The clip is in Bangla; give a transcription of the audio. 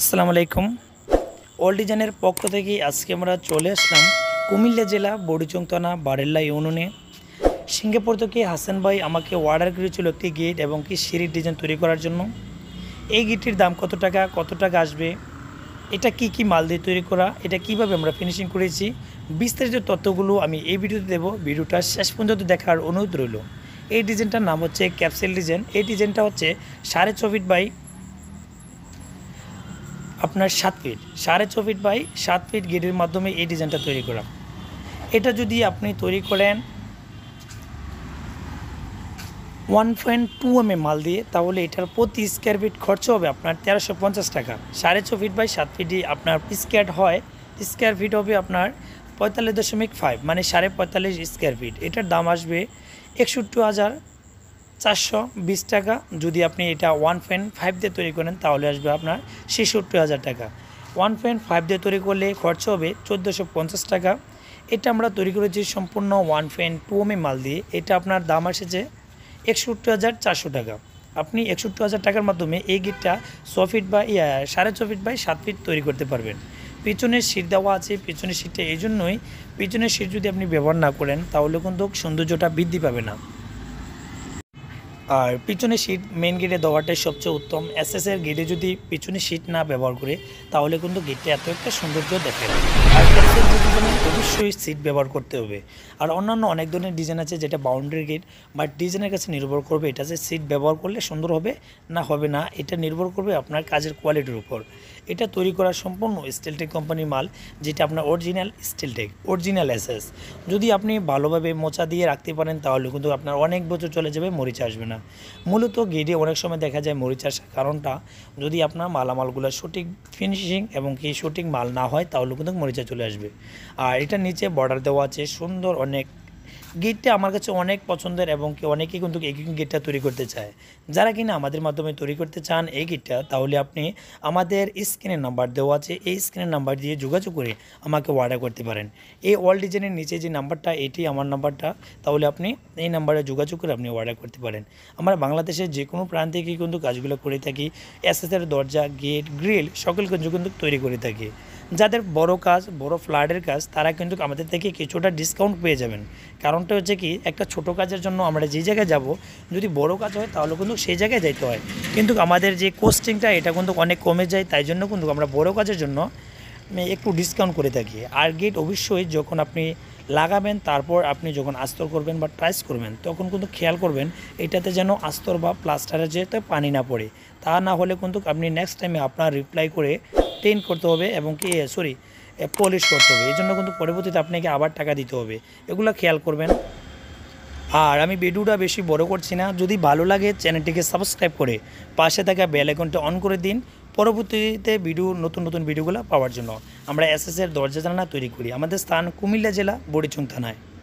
আসসালামু আলাইকুম ওল্ড ডিজাইনের পক্ষ থেকে আজকে আমরা চলে আসলাম কুমিল্লা জেলা বড়িচংতনা বারেল্লা ইউনিয়নে সিঙ্গাপুর থেকে হাসান ভাই আমাকে অর্ডার করেছিল একটি গেট এবং কি সিঁড়ির ডিজাইন তৈরি করার জন্য এই গেটটির দাম কত টাকা কত টাকা আসবে এটা কি কি মাল দিয়ে তৈরি করা এটা কিভাবে আমরা ফিনিশিং করেছি বিস্তারিত তথ্যগুলো আমি এই ভিডিওতে দেবো ভিডিওটা শেষ পর্যন্ত দেখার অনুরোধ রইল এই ডিজাইনটার নাম হচ্ছে ক্যাপসেল ডিজাইন এই ডিজাইনটা হচ্ছে সাড়ে ছ ফিট বাই আপনার সাত ফিট সাড়ে ছ ফিট বাই সাত ফিট গেটের মাধ্যমে এই ডিজাইনটা তৈরি করা এটা যদি আপনি তৈরি করেন ওয়ান পয়েন্ট টু এম এ মাল দিয়ে তাহলে এটার প্রতি স্কোয়ার ফিট খরচ হবে আপনার তেরোশো পঞ্চাশ টাকা সাড়ে ছ ফিট বাই সাত ফিটই আপনার স্কোয়ার হয় স্কোয়ার ফিট হবে আপনার পঁয়তাল্লিশ দশমিক ফাইভ মানে সাড়ে পঁয়তাল্লিশ স্কোয়ার ফিট এটার দাম আসবে একষট্টি হাজার চারশো বিশ টাকা যদি আপনি এটা ওয়ান পয়েন্ট ফাইভ দিয়ে তৈরি করেন তাহলে আসবে আপনার ছেষট্টি হাজার টাকা ওয়ান পয়েন্ট ফাইভ দিয়ে তৈরি করলে খরচ হবে চোদ্দোশো পঞ্চাশ টাকা এটা আমরা তৈরি করেছি সম্পূর্ণ ওয়ান পয়েন্ট টু এমএ মাল দিয়ে এটা আপনার দাম এসেছে একষট্টি হাজার চারশো টাকা আপনি একষট্টি হাজার টাকার মাধ্যমে এই গিটটা ছ ফিট বা সাড়ে ছ ফিট বাই সাত ফিট তৈরি করতে পারবেন পিছনের সিট দেওয়া আছে পিছনের সিটটা এই জন্যই পিছনের সিট যদি আপনি ব্যবহার না করেন তাহলে কিন্তু সৌন্দর্যটা বৃদ্ধি পাবে না আর পিছনে সিট মেন গেটে দেওয়াটাই সবচেয়ে উত্তম এসএসের গেটে যদি পিছনে সিট না ব্যবহার করে তাহলে কিন্তু গেটে এত একটা সৌন্দর্য দেখে আর এসএস জন্য অবশ্যই সিট ব্যবহার করতে হবে আর অন্যান্য অনেক ধরনের ডিজাইন আছে যেটা বাউন্ডারি গেট বাট ডিজাইনের কাছে নির্ভর করবে এটা যে সিট ব্যবহার করলে সুন্দর হবে না হবে না এটা নির্ভর করবে আপনার কাজের কোয়ালিটির উপর এটা তৈরি করা সম্পূর্ণ স্টিলটেক কোম্পানির মাল যেটা আপনার অরিজিনাল স্টিলটেক অরিজিনাল এসএস যদি আপনি ভালোভাবে মোচা দিয়ে রাখতে পারেন তাহলে কিন্তু আপনার অনেক বছর চলে যাবে মরিচা আসবে না না মূলত গেটে অনেক সময় দেখা যায় মরিচ আসার কারণটা যদি আপনার মালামালগুলো সঠিক ফিনিশিং এবং কি সঠিক মাল না হয় তাহলে কিন্তু মরিচা চলে আসবে আর এটা নিচে বর্ডার দেওয়া আছে সুন্দর অনেক গিটটা আমার কাছে অনেক পছন্দের এবং কি অনেকেই কিন্তু এই গিটটা তৈরি করতে চায় যারা কিনা আমাদের মাধ্যমে তৈরি করতে চান এই গিটটা তাহলে আপনি আমাদের স্ক্রিনের নাম্বার দেওয়া আছে এই স্ক্রিনের নাম্বার দিয়ে যোগাযোগ করে আমাকে অর্ডার করতে পারেন এই অল ডিজাইনের নিচে যে নাম্বারটা এটি আমার নাম্বারটা তাহলে আপনি এই নাম্বারে যোগাযোগ করে আপনি অর্ডার করতে পারেন আমরা বাংলাদেশের যে কোনো প্রান্তে গিয়ে কিন্তু কাজগুলো করে থাকি এসএসের দরজা গেট গ্রিল সকল কিছু কিন্তু তৈরি করে থাকি যাদের বড় কাজ বড় ফ্ল্যাটের কাজ তারা কিন্তু আমাদের থেকে কিছুটা ডিসকাউন্ট পেয়ে যাবেন কারণটা হচ্ছে কি একটা ছোট কাজের জন্য আমরা যে জায়গায় যাব যদি বড় কাজ হয় তাহলে কিন্তু সেই জায়গায় যাইতে হয় কিন্তু আমাদের যে কোস্টিংটা এটা কিন্তু অনেক কমে যায় তাই জন্য কিন্তু আমরা বড় কাজের জন্য একটু ডিসকাউন্ট করে থাকি আর গেট অবশ্যই যখন আপনি লাগাবেন তারপর আপনি যখন আস্তর করবেন বা ট্রাইস করবেন তখন কিন্তু খেয়াল করবেন এটাতে যেন আস্তর বা প্লাস্টারের যেতে পানি না পড়ে তা না হলে কিন্তু আপনি নেক্সট টাইমে আপনার রিপ্লাই করে টেন করতে হবে এবং কি সরি পলিশ করতে হবে এই জন্য কিন্তু পরবর্তীতে আপনাকে আবার টাকা দিতে হবে এগুলো খেয়াল করবেন আর আমি ভিডিওটা বেশি বড় করছি না যদি ভালো লাগে চ্যানেলটিকে সাবস্ক্রাইব করে পাশে থাকা বেল আইকনটা অন করে দিন পরবর্তীতে ভিডিও নতুন নতুন ভিডিওগুলো পাওয়ার জন্য আমরা এসএসের দরজা জানা তৈরি করি আমাদের স্থান কুমিল্লা জেলা বড়িচুং থানায়